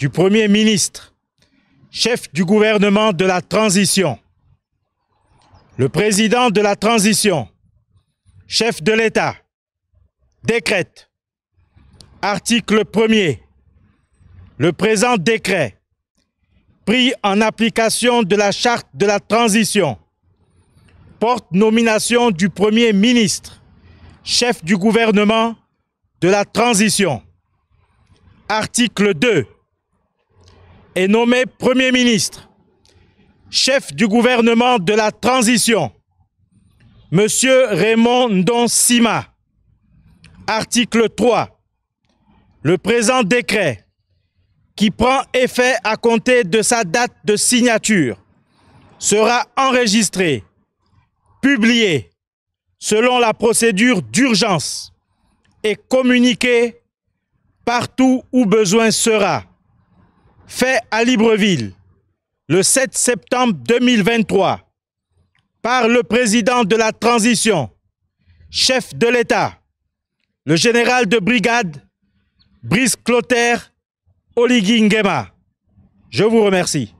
du Premier ministre, chef du gouvernement de la transition, le président de la transition, chef de l'État, décrète, article 1er, le présent décret, pris en application de la charte de la transition, porte nomination du Premier ministre, chef du gouvernement de la transition. Article 2 est nommé Premier ministre, chef du gouvernement de la transition, M. Raymond Sima. Article 3. Le présent décret, qui prend effet à compter de sa date de signature, sera enregistré, publié, selon la procédure d'urgence et communiqué partout où besoin sera fait à Libreville le 7 septembre 2023 par le président de la transition, chef de l'État, le général de brigade Brice Clotaire Oligingema. Je vous remercie.